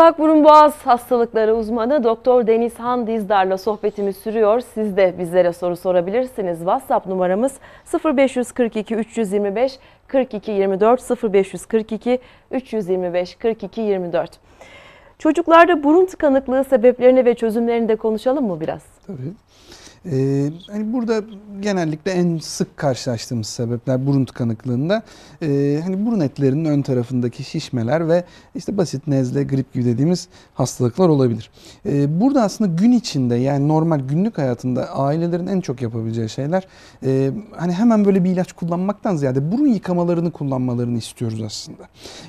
kulak burun boğaz hastalıkları uzmanı Doktor Deniz Han Dizdar'la sohbetimiz sürüyor. Siz de bizlere soru sorabilirsiniz. WhatsApp numaramız 0542 325 42 24 0542 325 42 24. Çocuklarda burun tıkanıklığı sebeplerini ve çözümlerini de konuşalım mı biraz? Tabii. Ee, hani burada genellikle en sık karşılaştığımız sebepler burun tıkanıklığında e, hani burun etlerinin ön tarafındaki şişmeler ve işte basit nezle, grip gibi dediğimiz hastalıklar olabilir. E, burada aslında gün içinde yani normal günlük hayatında ailelerin en çok yapabileceği şeyler e, hani hemen böyle bir ilaç kullanmaktan ziyade burun yıkamalarını kullanmalarını istiyoruz aslında.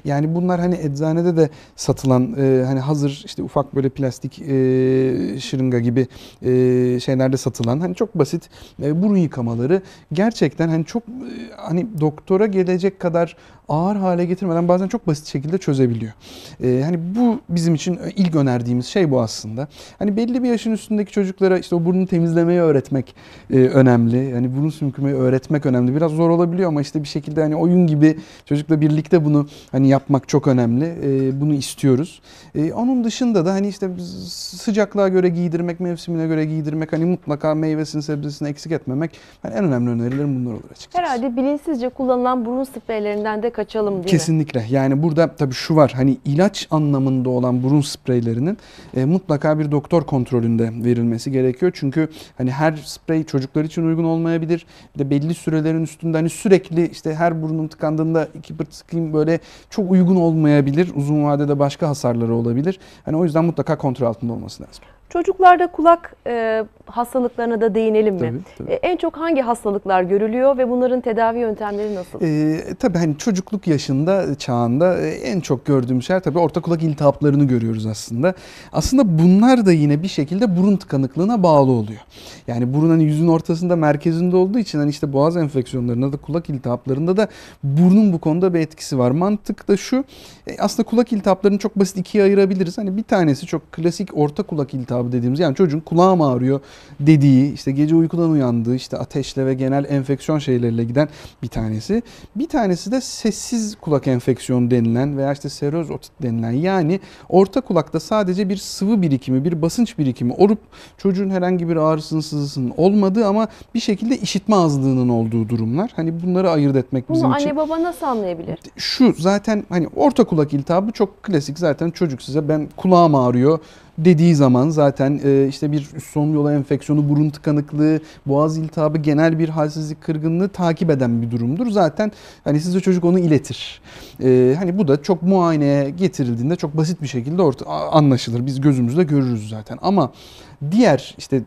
Yani bunlar hani eczanede de satılan e, hani hazır işte ufak böyle plastik e, şırınga gibi e, şeylerde satılan anlatılan hani çok basit e, burun yıkamaları gerçekten hani çok e, hani doktora gelecek kadar ağır hale getirmeden bazen çok basit şekilde çözebiliyor. E, hani bu bizim için ilk önerdiğimiz şey bu aslında. Hani belli bir yaşın üstündeki çocuklara işte o burnu temizlemeyi öğretmek önemli. Hani burun sümkümeyi öğretmek önemli. Biraz zor olabiliyor ama işte bir şekilde hani oyun gibi çocukla birlikte bunu hani yapmak çok önemli. bunu istiyoruz. onun dışında da hani işte sıcaklığa göre giydirmek, mevsimine göre giydirmek hani mutlaka meyvesini sebzesini eksik etmemek yani en önemli önerilerim bunlar olur açıkçası. Herhalde bilinçsizce kullanılan burun spreylerinden de kaçalım değil Kesinlikle. mi? yani burada tabii şu var hani ilaç anlamında olan burun spreylerinin e, mutlaka bir doktor kontrolünde verilmesi gerekiyor. Çünkü hani her sprey çocuklar için uygun olmayabilir. Bir de belli sürelerin üstünde hani sürekli işte her burnum tıkandığında iki pırt sıkayım böyle çok uygun olmayabilir. Uzun vadede başka hasarları olabilir. Hani o yüzden mutlaka kontrol altında olması lazım. Çocuklarda kulak e, hastalıklarına da değinelim mi? Tabii, tabii. E, en çok hangi hastalıklar görülüyor ve bunların tedavi yöntemleri nasıl? E, tabii hani çocukluk yaşında e, çağında e, en çok gördüğümüz şeyler tabii orta kulak iltihaplarını görüyoruz aslında. Aslında bunlar da yine bir şekilde burun tıkanıklığına bağlı oluyor. Yani burun hani yüzün ortasında merkezinde olduğu için hani işte boğaz enfeksiyonlarında da kulak iltihaplarında da burnun bu konuda bir etkisi var. Mantık da şu. E, aslında kulak iltihaplarını çok basit ikiye ayırabiliriz. Hani bir tanesi çok klasik orta kulak iltihabı iltihabı dediğimiz yani çocuğun kulağım ağrıyor dediği işte gece uykudan uyandığı işte ateşle ve genel enfeksiyon şeylerle giden bir tanesi. Bir tanesi de sessiz kulak enfeksiyonu denilen veya işte seröz otit denilen yani orta kulakta sadece bir sıvı birikimi bir basınç birikimi olup çocuğun herhangi bir ağrısının sızısının olmadığı ama bir şekilde işitme azlığının olduğu durumlar. Hani bunları ayırt etmek Bunu bizim anne için. anne baba nasıl anlayabilir? Şu zaten hani orta kulak iltihabı çok klasik zaten çocuk size ben kulağım ağrıyor dediği zaman zaten e, işte bir son solunum yolu enfeksiyonu, burun tıkanıklığı, boğaz iltihabı, genel bir halsizlik kırgınlığı takip eden bir durumdur. Zaten hani size çocuk onu iletir. E, hani bu da çok muayeneye getirildiğinde çok basit bir şekilde orta, anlaşılır. Biz gözümüzde görürüz zaten ama Diğer işte e,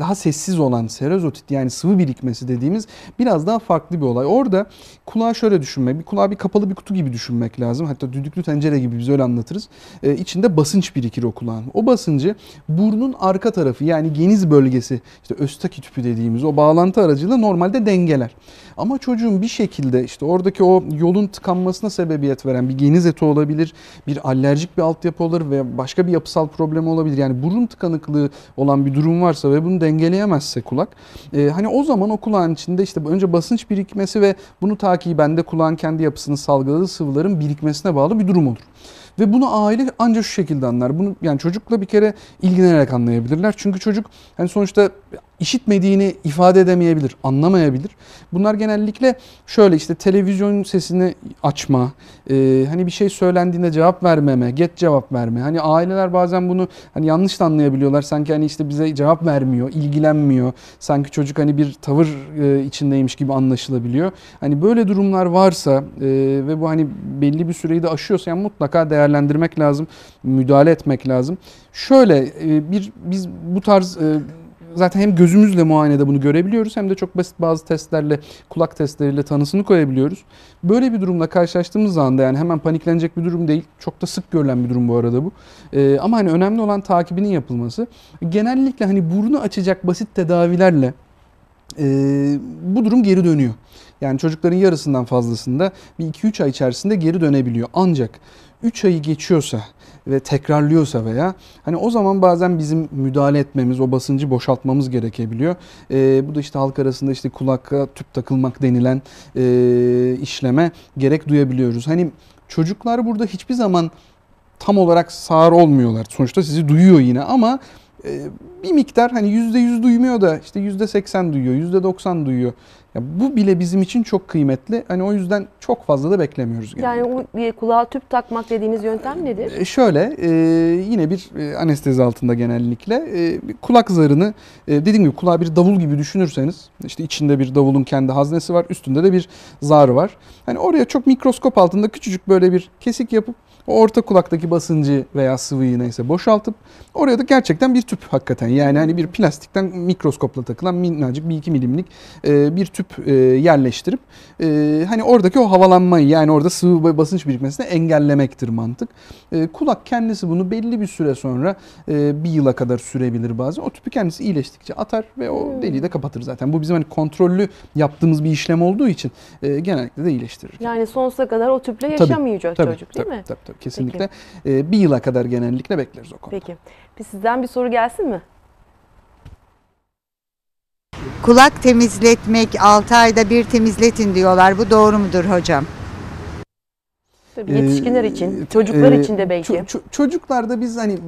daha sessiz olan serozotit yani sıvı birikmesi dediğimiz biraz daha farklı bir olay. Orada kulağı şöyle düşünmek, bir kulağı bir kapalı bir kutu gibi düşünmek lazım. Hatta düdüklü tencere gibi biz öyle anlatırız. Ee, içinde basınç birikir o kulağın. O basıncı burnun arka tarafı yani geniz bölgesi işte östaki tüpü dediğimiz o bağlantı aracıyla normalde dengeler. Ama çocuğun bir şekilde işte oradaki o yolun tıkanmasına sebebiyet veren bir geniz eti olabilir, bir alerjik bir altyapı olur ve başka bir yapısal problem olabilir. Yani burun tıkanıklığı olan bir durum varsa ve bunu dengeleyemezse kulak e, hani o zaman o kulağın içinde işte önce basınç birikmesi ve bunu takiben de kulağın kendi yapısını salgıladığı sıvıların birikmesine bağlı bir durum olur. Ve bunu aile ancak şu şekilde anlar. Bunu yani çocukla bir kere ilgilenerek anlayabilirler. Çünkü çocuk hani sonuçta işitmediğini ifade edemeyebilir, anlamayabilir. Bunlar genellikle şöyle işte televizyon sesini açma, e, hani bir şey söylendiğinde cevap vermeme, get cevap verme. Hani aileler bazen bunu hani yanlış da anlayabiliyorlar. Sanki hani işte bize cevap vermiyor, ilgilenmiyor. Sanki çocuk hani bir tavır e, içindeymiş gibi anlaşılabiliyor. Hani böyle durumlar varsa e, ve bu hani belli bir süreyi de aşıyorsa yani mutlaka değerlendirmek lazım, müdahale etmek lazım. Şöyle e, bir biz bu tarz e, zaten hem gözümüzle muayenede bunu görebiliyoruz hem de çok basit bazı testlerle kulak testleriyle tanısını koyabiliyoruz. Böyle bir durumla karşılaştığımız anda yani hemen paniklenecek bir durum değil. Çok da sık görülen bir durum bu arada bu. Ee, ama hani önemli olan takibinin yapılması. Genellikle hani burnu açacak basit tedavilerle e, bu durum geri dönüyor. Yani çocukların yarısından fazlasında bir 2-3 ay içerisinde geri dönebiliyor. Ancak 3 ayı geçiyorsa ve tekrarlıyorsa veya hani o zaman bazen bizim müdahale etmemiz, o basıncı boşaltmamız gerekebiliyor. E, bu da işte halk arasında işte kulakka tüp takılmak denilen e, işleme gerek duyabiliyoruz. Hani çocuklar burada hiçbir zaman tam olarak sağır olmuyorlar. Sonuçta sizi duyuyor yine ama ee, bir miktar hani %100 duymuyor da işte %80 duyuyor, %90 duyuyor. Ya bu bile bizim için çok kıymetli. Hani o yüzden çok fazla da beklemiyoruz. yani. Yani o e, kulağa tüp takmak dediğiniz yöntem nedir? E, şöyle e, yine bir anestezi altında genellikle kulak zarını dediğim gibi kulağa bir davul gibi düşünürseniz işte içinde bir davulun kendi haznesi var üstünde de bir zar var. Hani oraya çok mikroskop altında küçücük böyle bir kesik yapıp o orta kulaktaki basıncı veya sıvıyı neyse boşaltıp oraya da gerçekten bir tüp hakikaten. Yani hani bir plastikten mikroskopla takılan minnacık bir iki milimlik e, bir tüp e, yerleştirip e, hani oradaki o havalanmayı yani orada sıvı ve basınç birikmesini engellemektir mantık. kulak kendisi bunu belli bir süre sonra bir yıla kadar sürebilir bazen. O tüpü kendisi iyileştikçe atar ve o hmm. deliği de kapatır zaten. Bu bizim hani kontrollü yaptığımız bir işlem olduğu için genellikle de iyileştirir. Yani sonsuza kadar o tüple yaşamayacak tabii, çocuk tabii, değil tabii, mi? Tabii tabii tabii kesinlikle. Peki. Ee, bir yıla kadar genellikle bekleriz o konuda. Peki. Bir sizden bir soru gelsin mi? Kulak temizletmek 6 ayda bir temizletin diyorlar. Bu doğru mudur hocam? Tabii yetişkinler ee, için, çocuklar e, için de belki. Ço- çocuklarda biz hani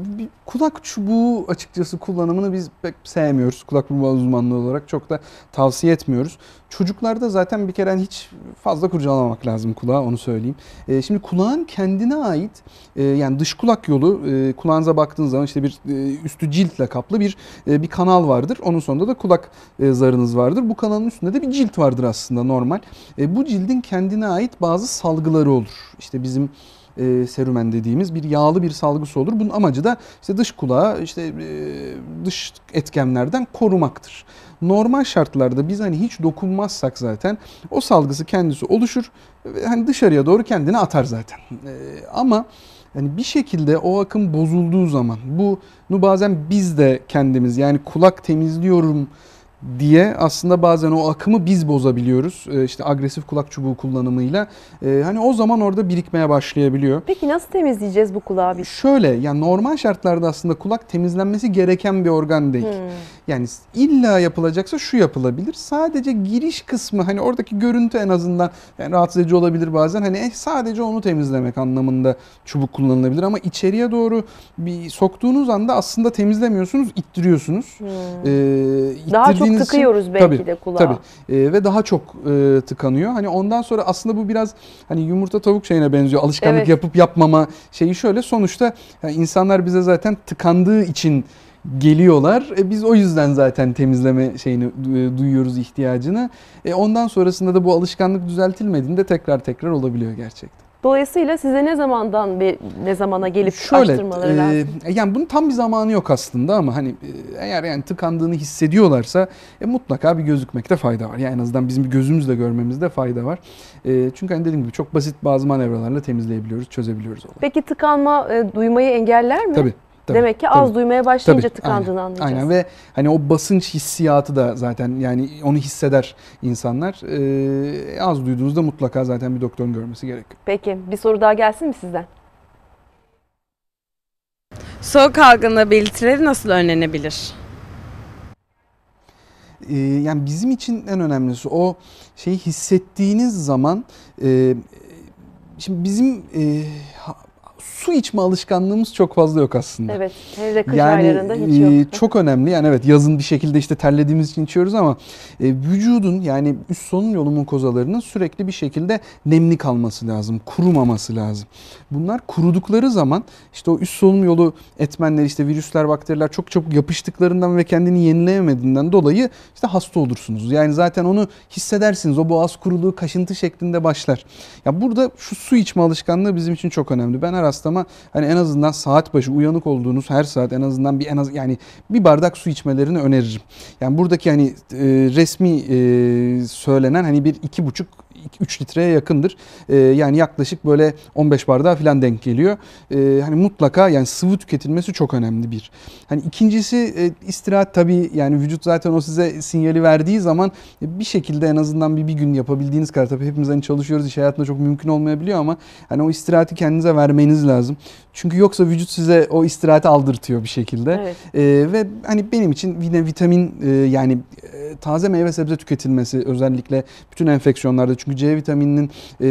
kulak çubuğu açıkçası kullanımını biz pek sevmiyoruz. Kulak burma uzmanlığı olarak çok da tavsiye etmiyoruz. Çocuklarda zaten bir kere hani hiç fazla kurcalamak lazım kulağı onu söyleyeyim. E, şimdi kulağın kendine ait e, yani dış kulak yolu e, kulağınıza baktığınız zaman işte bir e, üstü ciltle kaplı bir e, bir kanal vardır. Onun sonunda da kulak e, zarınız vardır. Bu kanalın üstünde de bir cilt vardır aslında normal. E, bu cildin kendine ait bazı salgıları olur. İşte işte bizim e, serümen dediğimiz bir yağlı bir salgısı olur. Bunun amacı da işte dış kulağı işte e, dış etkenlerden korumaktır. Normal şartlarda biz hani hiç dokunmazsak zaten o salgısı kendisi oluşur. Hani dışarıya doğru kendini atar zaten. E, ama yani bir şekilde o akım bozulduğu zaman bunu bazen biz de kendimiz yani kulak temizliyorum diye aslında bazen o akımı biz bozabiliyoruz. E, işte agresif kulak çubuğu kullanımıyla. E, hani o zaman orada birikmeye başlayabiliyor. Peki nasıl temizleyeceğiz bu kulağı biz? Şöyle yani normal şartlarda aslında kulak temizlenmesi gereken bir organ değil. Hmm. Yani illa yapılacaksa şu yapılabilir. Sadece giriş kısmı hani oradaki görüntü en azından yani rahatsız edici olabilir bazen. Hani eh, sadece onu temizlemek anlamında çubuk kullanılabilir ama içeriye doğru bir soktuğunuz anda aslında temizlemiyorsunuz, ittiriyorsunuz. Hmm. Ee, daha çok tıkıyoruz belki tabii, de kulağa. Tabii. Ee, ve daha çok e, tıkanıyor. Hani ondan sonra aslında bu biraz hani yumurta tavuk şeyine benziyor. Alışkanlık evet. yapıp yapmama şeyi şöyle sonuçta yani e, insanlar bize zaten tıkandığı için geliyorlar. E, biz o yüzden zaten temizleme şeyini e, duyuyoruz ihtiyacını. E, ondan sonrasında da bu alışkanlık düzeltilmediğinde tekrar tekrar olabiliyor gerçekten. Dolayısıyla size ne zamandan bir, ne zamana gelip Şöyle, açtırmaları e, Yani bunun tam bir zamanı yok aslında ama hani e, eğer yani tıkandığını hissediyorlarsa e, mutlaka bir gözükmekte fayda var. Yani en azından bizim bir gözümüzle görmemizde fayda var. E, çünkü hani dediğim gibi çok basit bazı manevralarla temizleyebiliyoruz, çözebiliyoruz olayı. Peki tıkanma e, duymayı engeller mi? Tabii. Tabii, Demek ki az duymaya başlayınca tabii, tıkandığını aynen, anlayacağız. Aynen ve hani o basınç hissiyatı da zaten yani onu hisseder insanlar. Ee, az duyduğunuzda mutlaka zaten bir doktorun görmesi gerekiyor. Peki bir soru daha gelsin mi sizden? Soğuk algınlığı belirtileri nasıl önlenebilir? Ee, yani bizim için en önemlisi o şeyi hissettiğiniz zaman e, şimdi bizim e, su içme alışkanlığımız çok fazla yok aslında. Evet. Hele de kış yani, aylarında hiç yok. E, çok önemli. Yani evet yazın bir şekilde işte terlediğimiz için içiyoruz ama e, vücudun yani üst solunum yolumun kozalarının sürekli bir şekilde nemli kalması lazım. Kurumaması lazım. Bunlar kurudukları zaman işte o üst solunum yolu etmenleri işte virüsler, bakteriler çok çabuk yapıştıklarından ve kendini yenileyemediğinden dolayı işte hasta olursunuz. Yani zaten onu hissedersiniz. O boğaz kuruluğu kaşıntı şeklinde başlar. Ya burada şu su içme alışkanlığı bizim için çok önemli. Ben her hastamın ama hani en azından saat başı uyanık olduğunuz her saat en azından bir en az yani bir bardak su içmelerini öneririm. Yani buradaki hani e, resmi e, söylenen hani bir iki buçuk 3 litreye yakındır. E, yani yaklaşık böyle 15 bardağı falan denk geliyor. E, hani mutlaka yani sıvı tüketilmesi çok önemli bir. Hani ikincisi e, istirahat tabii yani vücut zaten o size sinyali verdiği zaman e, bir şekilde en azından bir, bir gün yapabildiğiniz kadar tabii hepimiz hani çalışıyoruz iş hayatında çok mümkün olmayabiliyor ama hani o istirahati kendinize vermeniz lazım. Çünkü yoksa vücut size o istirahati aldırtıyor bir şekilde. Evet. E, ve hani benim için yine vitamin e, yani e, taze meyve sebze tüketilmesi özellikle bütün enfeksiyonlarda çünkü C vitamininin e,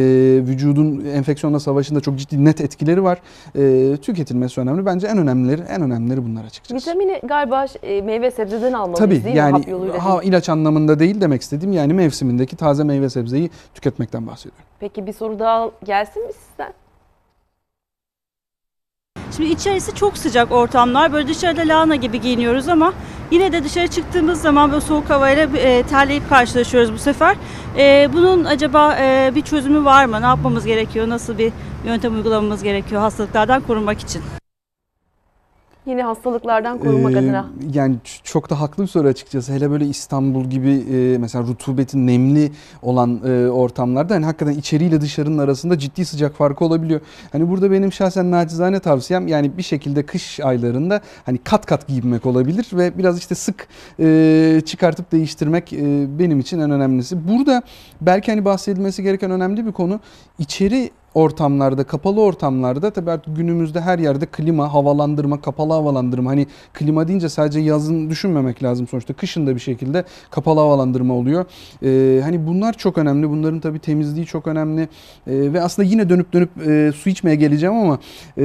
vücudun enfeksiyonla savaşında çok ciddi net etkileri var. E, tüketilmesi önemli. Bence en önemlileri en önemlileri bunlar açıkçası. Vitamini galiba e, meyve sebzeden almalıyız Tabii, değil yani, mi? Hap yoluyla ilaç anlamında değil demek istediğim yani mevsimindeki taze meyve sebzeyi tüketmekten bahsediyorum. Peki bir soru daha gelsin mi sizden? Şimdi içerisi çok sıcak ortamlar. Böyle dışarıda lahana gibi giyiniyoruz ama yine de dışarı çıktığımız zaman böyle soğuk havayla e, terleyip karşılaşıyoruz bu sefer. E, bunun acaba e, bir çözümü var mı? Ne yapmamız gerekiyor? Nasıl bir yöntem uygulamamız gerekiyor hastalıklardan korunmak için? Yeni hastalıklardan korunmak ee, adına. Yani çok da haklı bir soru açıkçası. Hele böyle İstanbul gibi e, mesela rutubeti nemli olan e, ortamlarda yani hakikaten içeriyle dışarının arasında ciddi sıcak farkı olabiliyor. Hani burada benim şahsen nacizane tavsiyem yani bir şekilde kış aylarında hani kat kat giymek olabilir ve biraz işte sık e, çıkartıp değiştirmek e, benim için en önemlisi. Burada belki hani bahsedilmesi gereken önemli bir konu içeri ortamlarda, kapalı ortamlarda tabii artık günümüzde her yerde klima, havalandırma, kapalı havalandırma. Hani klima deyince sadece yazın düşünmemek lazım sonuçta. Kışın da bir şekilde kapalı havalandırma oluyor. Ee, hani bunlar çok önemli. Bunların tabii temizliği çok önemli. Ee, ve aslında yine dönüp dönüp e, su içmeye geleceğim ama e,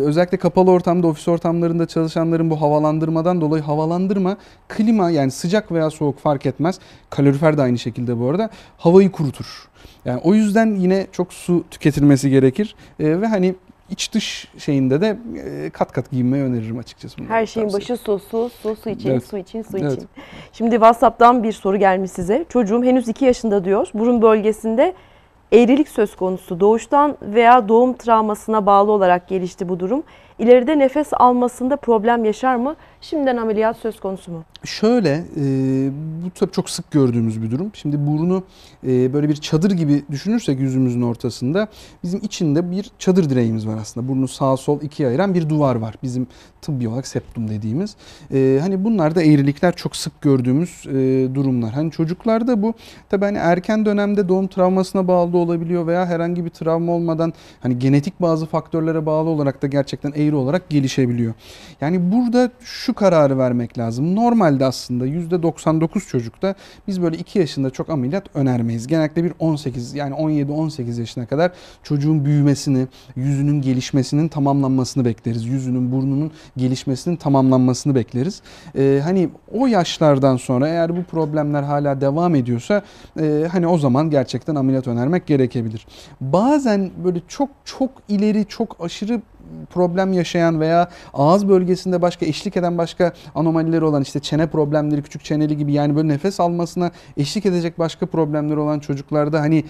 özellikle kapalı ortamda, ofis ortamlarında çalışanların bu havalandırmadan dolayı havalandırma, klima yani sıcak veya soğuk fark etmez. Kalorifer de aynı şekilde bu arada. Havayı kurutur. Yani o yüzden yine çok su tüketilmesi gerekir e, ve hani iç dış şeyinde de e, kat kat giyinmeyi öneririm açıkçası. Her şeyin tavsiye. başı su, su, su, su için, evet. su için, su evet. için. Şimdi WhatsApp'tan bir soru gelmiş size. Çocuğum henüz 2 yaşında diyor. Burun bölgesinde eğrilik söz konusu. Doğuştan veya doğum travmasına bağlı olarak gelişti bu durum. İleride nefes almasında problem yaşar mı? Şimdiden ameliyat söz konusu mu? Şöyle, e, bu tabii çok sık gördüğümüz bir durum. Şimdi burnu e, böyle bir çadır gibi düşünürsek yüzümüzün ortasında bizim içinde bir çadır direğimiz var aslında. Burnu sağ sol ikiye ayıran bir duvar var. Bizim tıbbi olarak septum dediğimiz. E, hani da eğrilikler çok sık gördüğümüz e, durumlar. Hani çocuklarda bu tabii hani erken dönemde doğum travmasına bağlı olabiliyor veya herhangi bir travma olmadan hani genetik bazı faktörlere bağlı olarak da gerçekten eğri olarak gelişebiliyor. Yani burada şu kararı vermek lazım. Normalde aslında %99 çocukta biz böyle 2 yaşında çok ameliyat önermeyiz. Genellikle bir 18 yani 17-18 yaşına kadar çocuğun büyümesini, yüzünün gelişmesinin tamamlanmasını bekleriz. Yüzünün, burnunun gelişmesinin tamamlanmasını bekleriz. Ee, hani o yaşlardan sonra eğer bu problemler hala devam ediyorsa e, hani o zaman gerçekten ameliyat önermek gerekebilir. Bazen böyle çok çok ileri, çok aşırı problem yaşayan veya ağız bölgesinde başka eşlik eden başka anomalileri olan işte çene problemleri, küçük çeneli gibi yani böyle nefes almasına eşlik edecek başka problemleri olan çocuklarda hani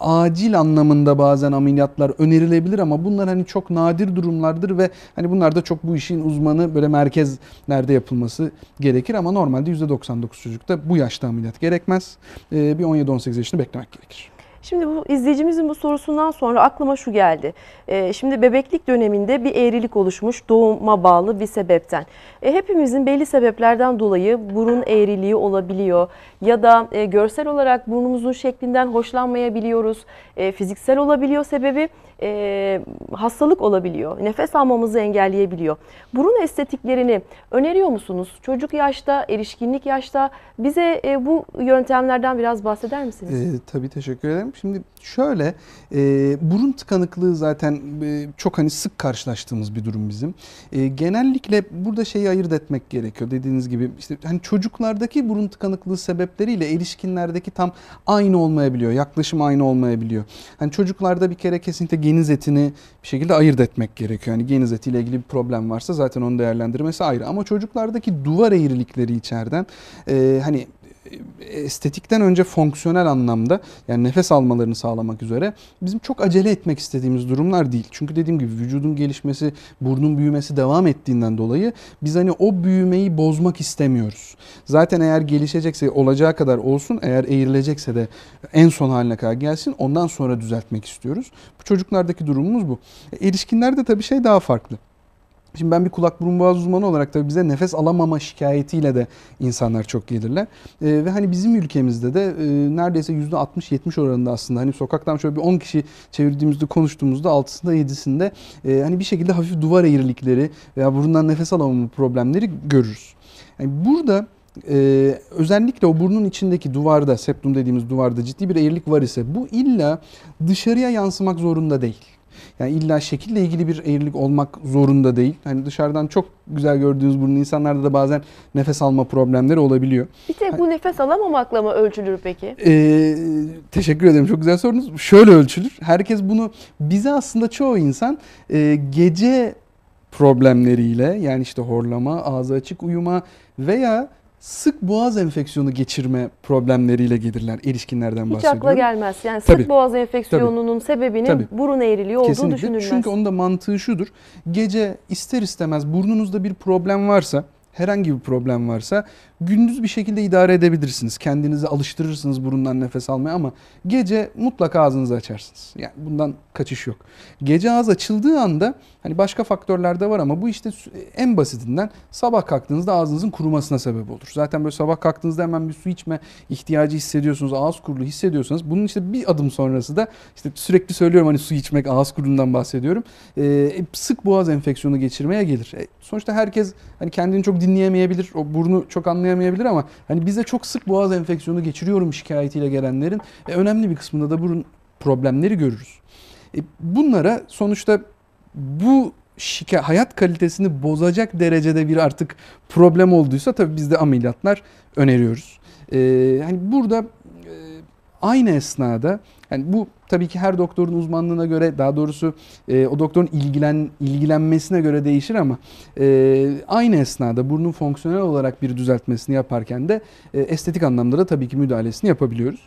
acil anlamında bazen ameliyatlar önerilebilir ama bunlar hani çok nadir durumlardır ve hani bunlar da çok bu işin uzmanı böyle merkezlerde yapılması gerekir ama normalde %99 çocukta bu yaşta ameliyat gerekmez. Ee, bir 17-18 yaşını beklemek gerekir. Şimdi bu izleyicimizin bu sorusundan sonra aklıma şu geldi. E, şimdi bebeklik döneminde bir eğrilik oluşmuş doğuma bağlı bir sebepten. E, hepimizin belli sebeplerden dolayı burun eğriliği olabiliyor ya da e, görsel olarak burnumuzun şeklinden hoşlanmayabiliyoruz. E, fiziksel olabiliyor sebebi e, hastalık olabiliyor. Nefes almamızı engelleyebiliyor. Burun estetiklerini öneriyor musunuz? Çocuk yaşta, erişkinlik yaşta bize e, bu yöntemlerden biraz bahseder misiniz? E, tabii teşekkür ederim. Şimdi şöyle e, burun tıkanıklığı zaten e, çok hani sık karşılaştığımız bir durum bizim. E, genellikle burada şeyi ayırt etmek gerekiyor dediğiniz gibi işte hani çocuklardaki burun tıkanıklığı sebepleriyle erişkinlerdeki tam aynı olmayabiliyor. Yaklaşım aynı olmayabiliyor. Hani çocuklarda bir kere kesinlikle geniz etini bir şekilde ayırt etmek gerekiyor. Hani geniz etiyle ilgili bir problem varsa zaten onu değerlendirmesi ayrı ama çocuklardaki duvar eğrilikleri içeriden e, hani estetikten önce fonksiyonel anlamda yani nefes almalarını sağlamak üzere bizim çok acele etmek istediğimiz durumlar değil. Çünkü dediğim gibi vücudun gelişmesi, burnun büyümesi devam ettiğinden dolayı biz hani o büyümeyi bozmak istemiyoruz. Zaten eğer gelişecekse olacağı kadar olsun, eğer eğrilecekse de en son haline kadar gelsin. Ondan sonra düzeltmek istiyoruz. Bu çocuklardaki durumumuz bu. E, erişkinlerde tabii şey daha farklı. Şimdi ben bir kulak burun boğaz uzmanı olarak tabii bize nefes alamama şikayetiyle de insanlar çok gelirler. E, ve hani bizim ülkemizde de e, neredeyse %60-70 oranında aslında hani sokaktan şöyle bir 10 kişi çevirdiğimizde konuştuğumuzda 6'sında 7'sinde e, hani bir şekilde hafif duvar eğrilikleri veya burundan nefes alamama problemleri görürüz. Yani burada ee, özellikle o burnun içindeki duvarda, septum dediğimiz duvarda ciddi bir eğrilik var ise bu illa dışarıya yansımak zorunda değil. Yani illa şekille ilgili bir eğrilik olmak zorunda değil. Hani dışarıdan çok güzel gördüğünüz bunun insanlarda da bazen nefes alma problemleri olabiliyor. Bir tek hani bu nefes alamamakla mı ölçülür peki? Ee, teşekkür ederim. Çok güzel sordunuz. Şöyle ölçülür. Herkes bunu bize aslında çoğu insan e, gece problemleriyle yani işte horlama, ağzı açık uyuma veya sık boğaz enfeksiyonu geçirme problemleriyle gelirler erişkinlerden Hiç bahsediyorum. Hiç akla gelmez. Yani tabii, sık boğaz enfeksiyonunun tabii, sebebinin tabii, burun eğriliği olduğu kesinlikle. düşünülmez. Çünkü onda mantığı şudur. Gece ister istemez burnunuzda bir problem varsa herhangi bir problem varsa gündüz bir şekilde idare edebilirsiniz. Kendinizi alıştırırsınız burundan nefes almaya ama gece mutlaka ağzınızı açarsınız. Yani bundan kaçış yok. Gece ağız açıldığı anda hani başka faktörler de var ama bu işte en basitinden sabah kalktığınızda ağzınızın kurumasına sebep olur. Zaten böyle sabah kalktığınızda hemen bir su içme ihtiyacı hissediyorsunuz. Ağız kurulu hissediyorsanız bunun işte bir adım sonrası da işte sürekli söylüyorum hani su içmek ağız kurulundan bahsediyorum. Ee, sık boğaz enfeksiyonu geçirmeye gelir. E, sonuçta herkes hani kendini çok din dinleyemeyebilir, o burnu çok anlayamayabilir ama hani bize çok sık boğaz enfeksiyonu geçiriyorum şikayetiyle gelenlerin e, önemli bir kısmında da burun problemleri görürüz. E, bunlara sonuçta bu şike hayat kalitesini bozacak derecede bir artık problem olduysa tabii biz de ameliyatlar öneriyoruz. E, hani burada Aynı esnada yani bu tabii ki her doktorun uzmanlığına göre daha doğrusu e, o doktorun ilgilen ilgilenmesine göre değişir ama e, aynı esnada burnun fonksiyonel olarak bir düzeltmesini yaparken de e, estetik anlamda da tabii ki müdahalesini yapabiliyoruz.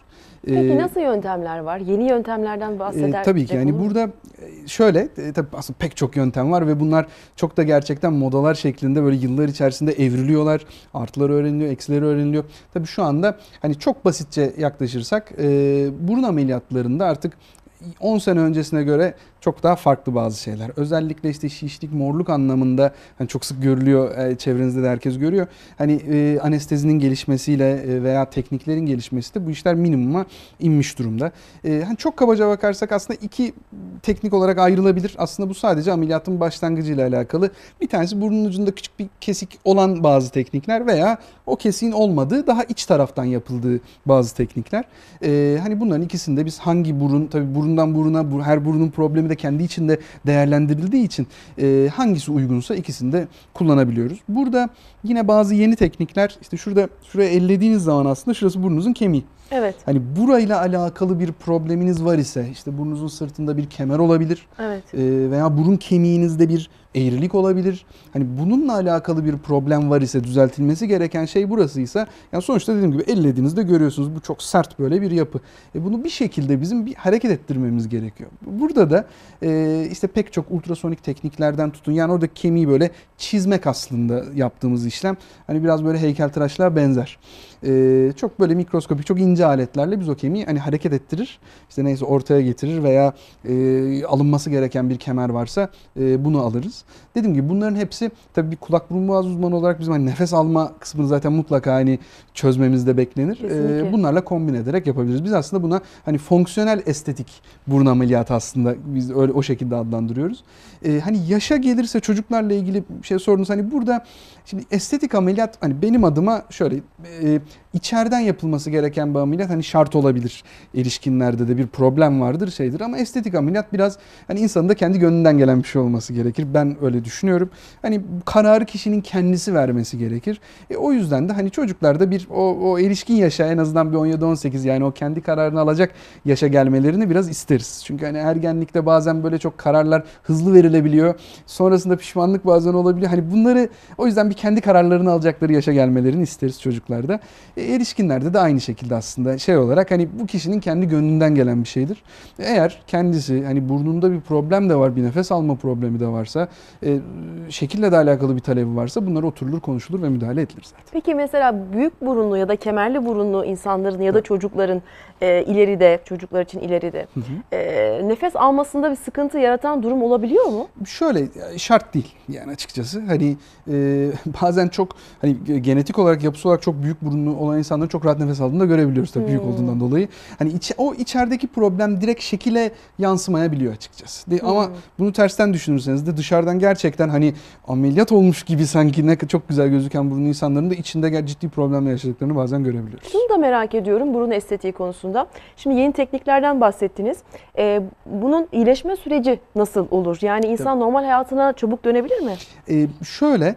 Peki ee, nasıl yöntemler var? Yeni yöntemlerden e, bahseder. E, tabii ki yani olur. burada e, şöyle e, tabii aslında pek çok yöntem var ve bunlar çok da gerçekten modalar şeklinde böyle yıllar içerisinde evriliyorlar. Artıları öğreniliyor, eksileri öğreniliyor. Tabii şu anda hani çok basitçe yaklaşırsak e, burun ameliyatlarında artık 10 sene öncesine göre çok daha farklı bazı şeyler. Özellikle işte şişlik, morluk anlamında hani çok sık görülüyor, e, çevrenizde de herkes görüyor. Hani e, anestezinin gelişmesiyle e, veya tekniklerin gelişmesi de bu işler minimuma inmiş durumda. E, hani çok kabaca bakarsak aslında iki teknik olarak ayrılabilir. Aslında bu sadece ameliyatın başlangıcı ile alakalı. Bir tanesi burnun ucunda küçük bir kesik olan bazı teknikler veya o kesiğin olmadığı daha iç taraftan yapıldığı bazı teknikler. E, hani bunların ikisinde biz hangi burun, tabii burundan buruna her burunun problemi de kendi içinde değerlendirildiği için e, hangisi uygunsa ikisini de kullanabiliyoruz. Burada yine bazı yeni teknikler işte şurada şuraya ellediğiniz zaman aslında şurası burnunuzun kemiği. Evet. Hani burayla alakalı bir probleminiz var ise işte burnunuzun sırtında bir kemer olabilir. Evet. E, veya burun kemiğinizde bir eğrilik olabilir. Hani bununla alakalı bir problem var ise düzeltilmesi gereken şey burasıysa yani sonuçta dediğim gibi ellediğinizde görüyorsunuz bu çok sert böyle bir yapı. E bunu bir şekilde bizim bir hareket ettirmemiz gerekiyor. Burada da e, işte pek çok ultrasonik tekniklerden tutun yani orada kemiği böyle çizmek aslında yaptığımız işlem. Hani biraz böyle heykeltıraşlığa benzer. E, çok böyle mikroskopik çok ince aletlerle biz o kemiği hani hareket ettirir. İşte neyse ortaya getirir veya e, alınması gereken bir kemer varsa e, bunu alırız yapacağız. Dediğim gibi bunların hepsi tabii bir kulak burun boğaz uzmanı olarak bizim hani nefes alma kısmını zaten mutlaka hani çözmemizde beklenir. Ee, bunlarla kombin ederek yapabiliriz. Biz aslında buna hani fonksiyonel estetik burun ameliyatı aslında biz öyle o şekilde adlandırıyoruz. Ee, hani yaşa gelirse çocuklarla ilgili şey sordunuz. Hani burada şimdi estetik ameliyat hani benim adıma şöyle e, içeriden yapılması gereken bir ameliyat hani şart olabilir. Erişkinlerde de bir problem vardır şeydir ama estetik ameliyat biraz hani insanın da kendi gönlünden gelen bir şey olması gerekir. Ben öyle düşünüyorum. Hani kararı kişinin kendisi vermesi gerekir. E, o yüzden de hani çocuklarda bir o, o erişkin yaşa en azından bir 17-18 yani o kendi kararını alacak yaşa gelmelerini biraz isteriz. Çünkü hani ergenlikte bazen böyle çok kararlar hızlı verilebiliyor. Sonrasında pişmanlık bazen olabiliyor. Hani bunları o yüzden bir kendi kararlarını alacakları yaşa gelmelerini isteriz çocuklarda. E, e, erişkinlerde de aynı şekilde aslında şey olarak hani bu kişinin kendi gönlünden gelen bir şeydir. Eğer kendisi hani burnunda bir problem de var, bir nefes alma problemi de varsa, e, şekille de alakalı bir talebi varsa bunlar oturulur, konuşulur ve müdahale edilir zaten. Peki mesela büyük burunlu ya da kemerli burunlu insanların ya da çocukların e, ileride, çocuklar için ileride hı hı. E, nefes almasında bir sıkıntı yaratan durum olabiliyor mu? Şöyle şart değil yani açıkçası. Hani e, bazen çok hani genetik olarak yapısı olarak çok büyük burunlu olan olan insanların çok rahat nefes aldığında görebiliyoruz tabii hmm. büyük olduğundan dolayı. Hani iç, o içerideki problem direkt şekile yansımayabiliyor açıkçası. De, hmm. Ama bunu tersten düşünürseniz de dışarıdan gerçekten hani ameliyat olmuş gibi sanki ne çok güzel gözüken burun insanların da içinde ciddi problemler yaşadıklarını bazen görebiliyoruz. Şunu da merak ediyorum burun estetiği konusunda. Şimdi yeni tekniklerden bahsettiniz. Ee, bunun iyileşme süreci nasıl olur? Yani insan tabii. normal hayatına çabuk dönebilir mi? Ee, şöyle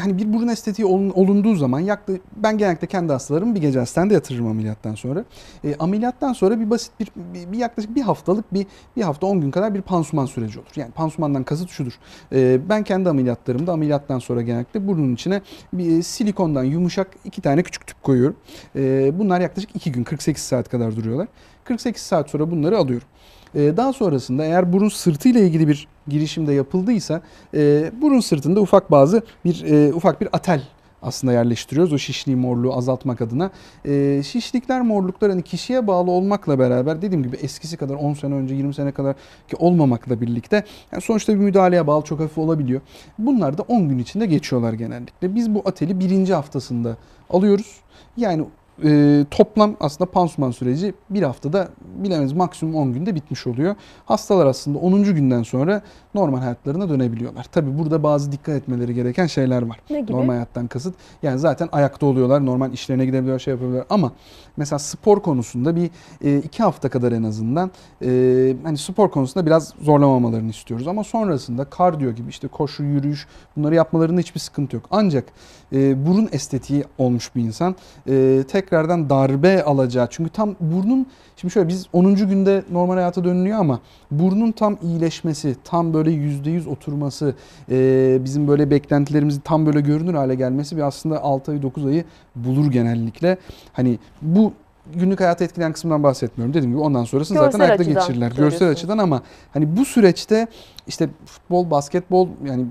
hani bir burun estetiği olunduğu zaman yaklaşık ben genellikle kendi hastalarımı bir gece hastanede yatırırım ameliyattan sonra. E, ameliyattan sonra bir basit bir, bir, bir yaklaşık bir haftalık bir bir hafta 10 gün kadar bir pansuman süreci olur. Yani pansumandan kasıt şudur. E, ben kendi ameliyatlarımda ameliyattan sonra genellikle burnun içine bir e, silikondan yumuşak iki tane küçük tüp koyuyorum. E, bunlar yaklaşık 2 gün 48 saat kadar duruyorlar. 48 saat sonra bunları alıyorum. Ee, daha sonrasında eğer burun sırtı ile ilgili bir girişimde yapıldıysa e, burun sırtında ufak bazı bir e, ufak bir atel aslında yerleştiriyoruz o şişliği morluğu azaltmak adına. E, şişlikler morluklar hani kişiye bağlı olmakla beraber dediğim gibi eskisi kadar 10 sene önce 20 sene kadar ki olmamakla birlikte yani sonuçta bir müdahaleye bağlı çok hafif olabiliyor. Bunlar da 10 gün içinde geçiyorlar genellikle. Biz bu ateli birinci haftasında alıyoruz. Yani e, toplam aslında pansuman süreci bir haftada bilemez maksimum 10 günde bitmiş oluyor. Hastalar aslında 10. günden sonra normal hayatlarına dönebiliyorlar. Tabi burada bazı dikkat etmeleri gereken şeyler var. Ne gibi? Normal hayattan kasıt. Yani zaten ayakta oluyorlar, normal işlerine gidebiliyorlar, şey yapabiliyorlar. Ama mesela spor konusunda bir e, iki hafta kadar en azından e, hani spor konusunda biraz zorlamamalarını istiyoruz. Ama sonrasında kardiyo gibi işte koşu, yürüyüş bunları yapmalarında hiçbir sıkıntı yok. Ancak e, burun estetiği olmuş bir insan e, tek tekrardan darbe alacağı. Çünkü tam burnun şimdi şöyle biz 10. günde normal hayata dönülüyor ama burnun tam iyileşmesi, tam böyle %100 oturması, e, bizim böyle beklentilerimizi tam böyle görünür hale gelmesi bir aslında 6 ayı 9 ayı bulur genellikle. Hani bu günlük hayata etkileyen kısımdan bahsetmiyorum. Dediğim gibi ondan sonrasını Görsel zaten ayakta geçirirler. Görsel açıdan ama hani bu süreçte işte futbol, basketbol yani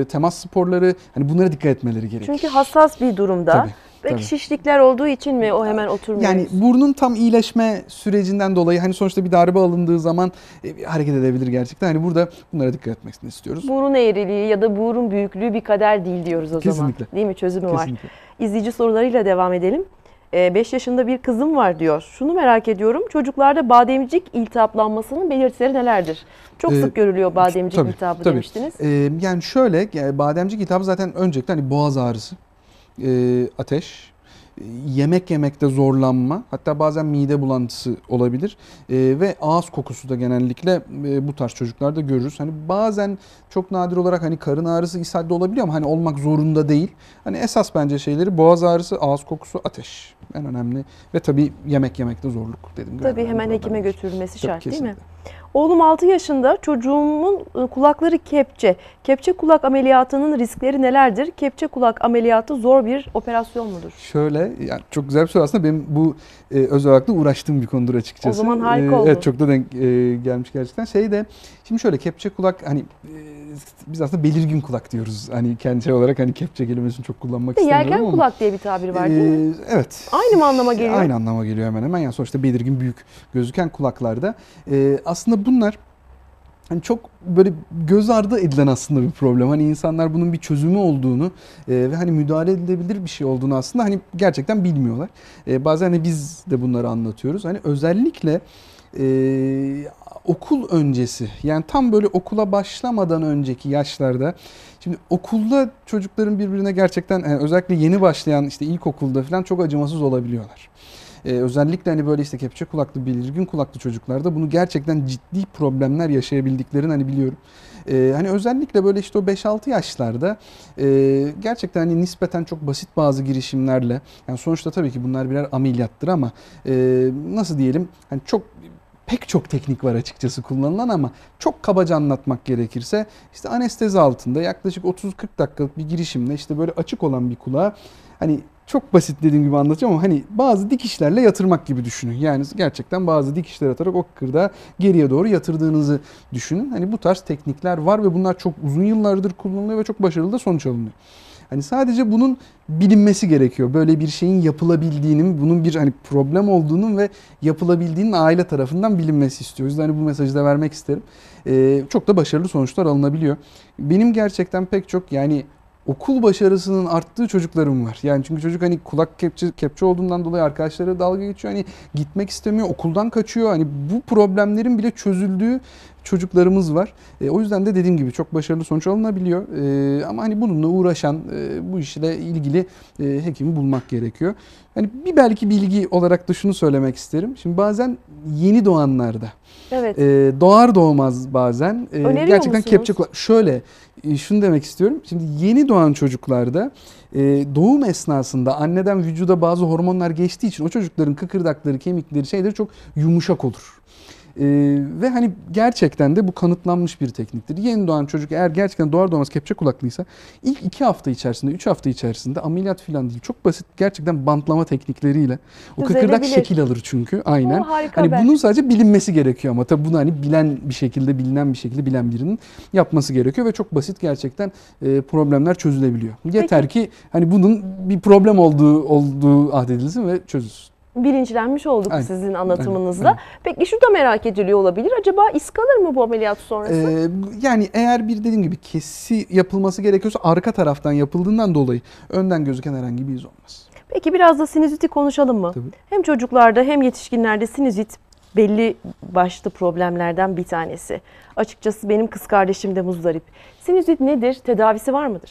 e, temas sporları hani bunlara dikkat etmeleri gerekir. Çünkü hassas bir durumda. Tabii Belki şişlikler olduğu için mi o hemen oturmuyor? Yani burnun tam iyileşme sürecinden dolayı hani sonuçta bir darbe alındığı zaman e, hareket edebilir gerçekten. Hani burada bunlara dikkat etmek istiyoruz. Burun eğriliği ya da burun büyüklüğü bir kader değil diyoruz o Kesinlikle. zaman. Değil mi? Çözümü Kesinlikle. var. İzleyici sorularıyla devam edelim. 5 e, yaşında bir kızım var diyor. Şunu merak ediyorum. Çocuklarda bademcik iltihaplanmasının belirtileri nelerdir? Çok e, sık görülüyor bademcik tabii, iltihabı tabii. demiştiniz. Ee, yani şöyle yani e, bademcik iltihabı zaten öncelikle hani boğaz ağrısı e, ateş, e, yemek yemekte zorlanma, hatta bazen mide bulantısı olabilir e, ve ağız kokusu da genellikle e, bu tarz çocuklarda görürüz. Hani bazen çok nadir olarak hani karın ağrısı ishalde olabiliyor ama hani olmak zorunda değil. Hani esas bence şeyleri boğaz ağrısı, ağız kokusu, ateş en önemli ve tabii yemek yemekte zorluk dedim. Tabii hemen hekime şey. götürülmesi şart tabii, değil mi? Oğlum 6 yaşında çocuğumun e, kulakları kepçe. Kepçe kulak ameliyatının riskleri nelerdir? Kepçe kulak ameliyatı zor bir operasyon mudur? Şöyle yani çok güzel bir soru aslında benim bu e, öz olarak da uğraştığım bir konudur açıkçası. O zaman harika oldu. E, evet çok da denk e, gelmiş gerçekten. Şey de şimdi şöyle kepçe kulak hani e, biz aslında belirgin kulak diyoruz. Hani kendi şey olarak hani kepçe kelimesini çok kullanmak de, istemiyorum Yelken kulak diye bir tabir var değil mi? Ee, evet. Aynı mı anlama geliyor? Aynı anlama geliyor hemen hemen. Yani sonuçta belirgin büyük gözüken kulaklarda. Ee, aslında bunlar Hani çok böyle göz ardı edilen aslında bir problem. Hani insanlar bunun bir çözümü olduğunu e, ve hani müdahale edilebilir bir şey olduğunu aslında hani gerçekten bilmiyorlar. E, bazen hani biz de bunları anlatıyoruz. Hani özellikle e, okul öncesi yani tam böyle okula başlamadan önceki yaşlarda şimdi okulda çocukların birbirine gerçekten yani e, özellikle yeni başlayan işte ilkokulda falan çok acımasız olabiliyorlar. Ee, özellikle hani böyle işte kepçe kulaklı, belirgin kulaklı çocuklarda bunu gerçekten ciddi problemler yaşayabildiklerini hani biliyorum. Ee, hani özellikle böyle işte o 5-6 yaşlarda e, gerçekten hani nispeten çok basit bazı girişimlerle yani sonuçta tabii ki bunlar birer ameliyattır ama e, nasıl diyelim hani çok pek çok teknik var açıkçası kullanılan ama çok kabaca anlatmak gerekirse işte anestezi altında yaklaşık 30-40 dakikalık bir girişimle işte böyle açık olan bir kulağa hani çok basit dediğim gibi anlatacağım ama hani bazı dikişlerle yatırmak gibi düşünün. Yani gerçekten bazı dikişler atarak o kırda geriye doğru yatırdığınızı düşünün. Hani bu tarz teknikler var ve bunlar çok uzun yıllardır kullanılıyor ve çok başarılı da sonuç alınıyor. Hani sadece bunun bilinmesi gerekiyor. Böyle bir şeyin yapılabildiğinin, bunun bir hani problem olduğunun ve yapılabildiğinin aile tarafından bilinmesi istiyor. O yüzden hani bu mesajı da vermek isterim. Ee, çok da başarılı sonuçlar alınabiliyor. Benim gerçekten pek çok yani okul başarısının arttığı çocuklarım var. Yani çünkü çocuk hani kulak kepçe, kepçe olduğundan dolayı arkadaşları dalga geçiyor. Hani gitmek istemiyor, okuldan kaçıyor. Hani bu problemlerin bile çözüldüğü çocuklarımız var. E, o yüzden de dediğim gibi çok başarılı sonuç alınabiliyor. E, ama hani bununla uğraşan, e, bu işle ilgili e, hekimi bulmak gerekiyor. Hani bir belki bilgi olarak da şunu söylemek isterim. Şimdi bazen yeni doğanlarda Evet. E, doğar doğmaz bazen e, gerçekten musunuz? kepçe kula- şöyle e, şunu demek istiyorum. Şimdi yeni doğan çocuklarda e, doğum esnasında anneden vücuda bazı hormonlar geçtiği için o çocukların kıkırdakları, kemikleri, şeyleri çok yumuşak olur. E, ve hani gerçekten de bu kanıtlanmış bir tekniktir. Yeni doğan çocuk eğer gerçekten doğar doğmaz kepçe kulaklıysa ilk iki hafta içerisinde, üç hafta içerisinde ameliyat falan değil. Çok basit gerçekten bantlama teknikleriyle. O kıkırdak şekil alır çünkü aynen. O, hani ben. bunun sadece bilinmesi gerekiyor ama tabii bunu hani bilen bir şekilde, bilinen bir şekilde bilen birinin yapması gerekiyor ve çok basit gerçekten e, problemler çözülebiliyor. Yeter Peki. ki hani bunun bir problem olduğu olduğu ahdedilsin ve çözülsün bilinçlenmiş olduk aynen, sizin anlatımınızla. Aynen, aynen. Peki şu da merak ediliyor olabilir. Acaba iz kalır mı bu ameliyat sonrası? Ee, yani eğer bir dediğim gibi kesi yapılması gerekiyorsa arka taraftan yapıldığından dolayı önden gözüken herhangi bir iz olmaz. Peki biraz da sinüziti konuşalım mı? Tabii. Hem çocuklarda hem yetişkinlerde sinüzit belli başlı problemlerden bir tanesi. Açıkçası benim kız kardeşim de muzdarip. Sinüzit nedir? Tedavisi var mıdır?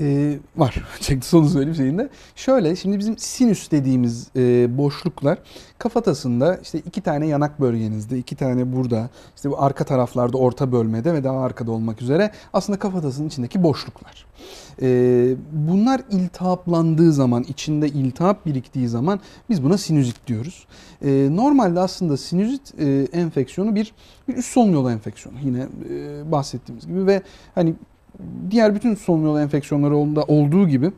Ee, var. Çekti sonu söyleyeyim şeyinde. Şöyle şimdi bizim sinüs dediğimiz e, boşluklar kafatasında işte iki tane yanak bölgenizde, iki tane burada, işte bu arka taraflarda, orta bölmede ve daha arkada olmak üzere aslında kafatasının içindeki boşluklar. E, bunlar iltihaplandığı zaman, içinde iltihap biriktiği zaman biz buna sinüzit diyoruz. E, normalde aslında sinüzit e, enfeksiyonu bir, bir üst solunum yolu enfeksiyonu. Yine e, bahsettiğimiz gibi ve hani diğer bütün solunum yolu enfeksiyonlarında olduğu gibi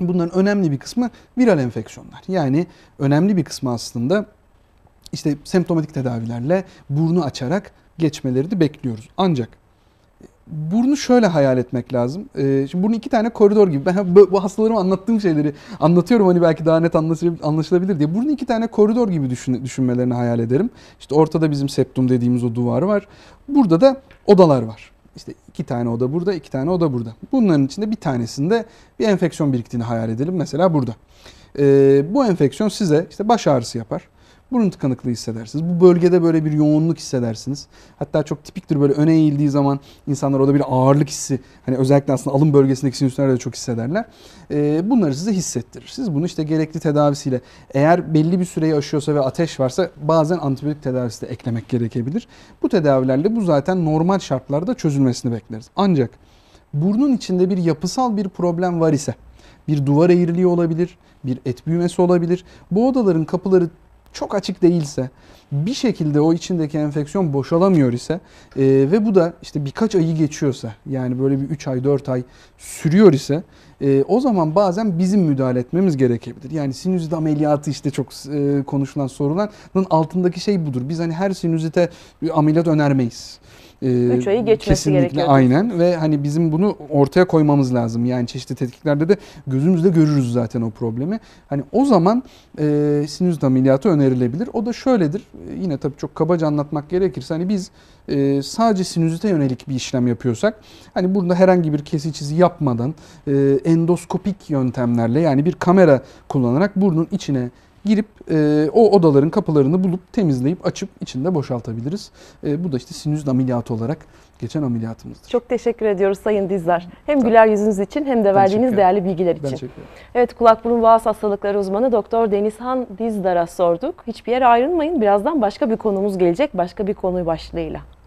bunların önemli bir kısmı viral enfeksiyonlar. Yani önemli bir kısmı aslında işte semptomatik tedavilerle burnu açarak geçmeleri de bekliyoruz. Ancak e, burnu şöyle hayal etmek lazım. E, şimdi burnu iki tane koridor gibi. Ben bu, bu hastalarıma anlattığım şeyleri anlatıyorum hani belki daha net anlaşılabilir diye. Burnu iki tane koridor gibi düşünmelerini hayal ederim. İşte ortada bizim septum dediğimiz o duvar var. Burada da odalar var işte iki tane oda burada, iki tane oda burada. Bunların içinde bir tanesinde bir enfeksiyon biriktiğini hayal edelim. Mesela burada. E, bu enfeksiyon size işte baş ağrısı yapar burun tıkanıklığı hissedersiniz. Bu bölgede böyle bir yoğunluk hissedersiniz. Hatta çok tipiktir böyle öne eğildiği zaman insanlar orada bir ağırlık hissi hani özellikle aslında alın bölgesindeki sinüslerde de çok hissederler. E, bunları size hissettirir. Siz bunu işte gerekli tedavisiyle eğer belli bir süreyi aşıyorsa ve ateş varsa bazen antibiyotik tedavisi de eklemek gerekebilir. Bu tedavilerle bu zaten normal şartlarda çözülmesini bekleriz. Ancak burnun içinde bir yapısal bir problem var ise bir duvar eğriliği olabilir, bir et büyümesi olabilir. Bu odaların kapıları çok açık değilse bir şekilde o içindeki enfeksiyon boşalamıyor ise e, ve bu da işte birkaç ayı geçiyorsa yani böyle bir 3 ay 4 ay sürüyor ise e, o zaman bazen bizim müdahale etmemiz gerekebilir. Yani sinüzit ameliyatı işte çok e, konuşulan sorulanın altındaki şey budur. Biz hani her sinüzite ameliyat önermeyiz. 3 ee, ayı geçmesi kesinlikle gerekiyor. Aynen ve hani bizim bunu ortaya koymamız lazım. Yani çeşitli tetkiklerde de gözümüzde görürüz zaten o problemi. Hani o zaman e, sinüzit ameliyatı önerilebilir. O da şöyledir. E, yine tabii çok kabaca anlatmak gerekirse hani biz e, sadece sinüzite yönelik bir işlem yapıyorsak hani burada herhangi bir kesi çizi yapmadan e, endoskopik yöntemlerle yani bir kamera kullanarak burnun içine girip e, o odaların kapılarını bulup temizleyip açıp içinde boşaltabiliriz. E, bu da işte sinüz ameliyatı olarak geçen ameliyatımızdır. Çok teşekkür ediyoruz Sayın Dizler. Hem tamam. güler yüzünüz için hem de verdiğiniz değerli bilgiler için. Evet kulak burun boğaz hastalıkları uzmanı Doktor Denizhan Dizdar'a sorduk. Hiçbir yere ayrılmayın. Birazdan başka bir konumuz gelecek. Başka bir konuyu başlığıyla.